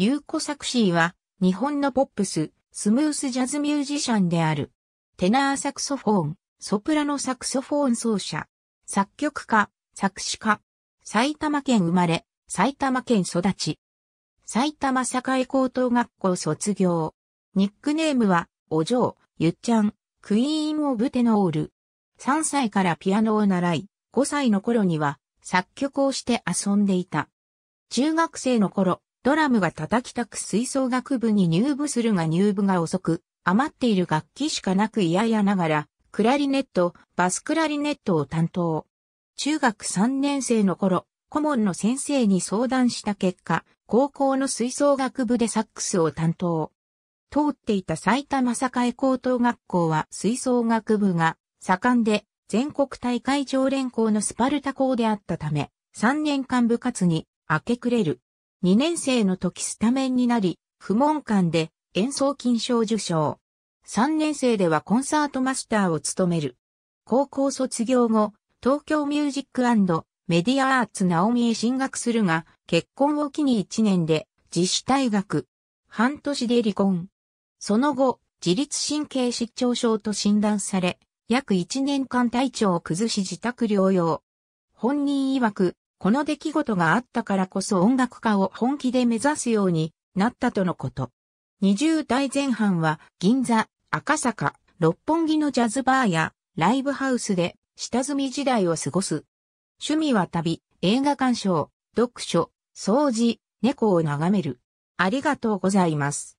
ユーコ・サクシーは、日本のポップス、スムースジャズミュージシャンである。テナーサクソフォーン、ソプラノサクソフォーン奏者、作曲家、作詞家、埼玉県生まれ、埼玉県育ち。埼玉栄高等学校卒業。ニックネームは、お嬢、ゆっちゃん、クイーン・オブ・テノール。3歳からピアノを習い、5歳の頃には作曲をして遊んでいた。中学生の頃、ドラムが叩きたく吹奏楽部に入部するが入部が遅く、余っている楽器しかなく嫌々ながら、クラリネット、バスクラリネットを担当。中学3年生の頃、顧問の先生に相談した結果、高校の吹奏楽部でサックスを担当。通っていた埼玉栄高等学校は吹奏楽部が盛んで全国大会常連校のスパルタ校であったため、3年間部活に明け暮れる。2年生の時スタメンになり、不問館で演奏金賞受賞。3年生ではコンサートマスターを務める。高校卒業後、東京ミュージックメディアアーツ直美へ進学するが、結婚を機に1年で自主退学。半年で離婚。その後、自律神経失調症と診断され、約1年間体調を崩し自宅療養。本人曰く、この出来事があったからこそ音楽家を本気で目指すようになったとのこと。20代前半は銀座、赤坂、六本木のジャズバーやライブハウスで下積み時代を過ごす。趣味は旅、映画鑑賞、読書、掃除、猫を眺める。ありがとうございます。